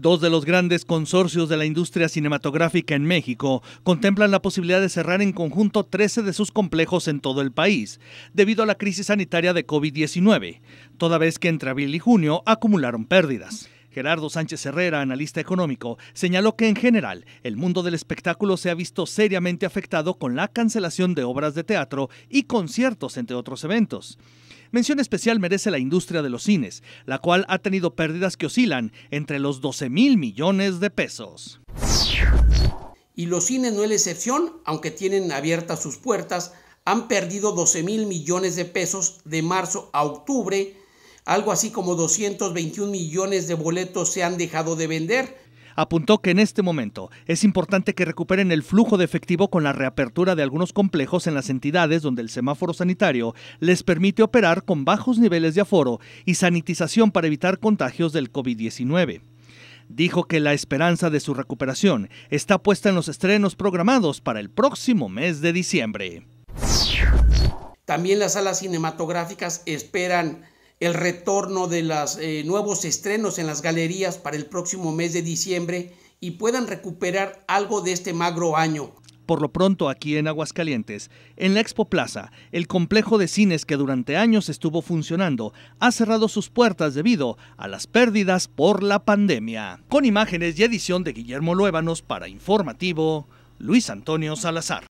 Dos de los grandes consorcios de la industria cinematográfica en México contemplan la posibilidad de cerrar en conjunto 13 de sus complejos en todo el país, debido a la crisis sanitaria de COVID-19, toda vez que entre abril y junio acumularon pérdidas. Gerardo Sánchez Herrera, analista económico, señaló que en general el mundo del espectáculo se ha visto seriamente afectado con la cancelación de obras de teatro y conciertos, entre otros eventos. Mención especial merece la industria de los cines, la cual ha tenido pérdidas que oscilan entre los 12 mil millones de pesos. Y los cines no es la excepción, aunque tienen abiertas sus puertas, han perdido 12 mil millones de pesos de marzo a octubre, algo así como 221 millones de boletos se han dejado de vender apuntó que en este momento es importante que recuperen el flujo de efectivo con la reapertura de algunos complejos en las entidades donde el semáforo sanitario les permite operar con bajos niveles de aforo y sanitización para evitar contagios del COVID-19. Dijo que la esperanza de su recuperación está puesta en los estrenos programados para el próximo mes de diciembre. También las salas cinematográficas esperan el retorno de los eh, nuevos estrenos en las galerías para el próximo mes de diciembre y puedan recuperar algo de este magro año. Por lo pronto aquí en Aguascalientes, en la Expo Plaza, el complejo de cines que durante años estuvo funcionando ha cerrado sus puertas debido a las pérdidas por la pandemia. Con imágenes y edición de Guillermo Luévanos, para Informativo, Luis Antonio Salazar.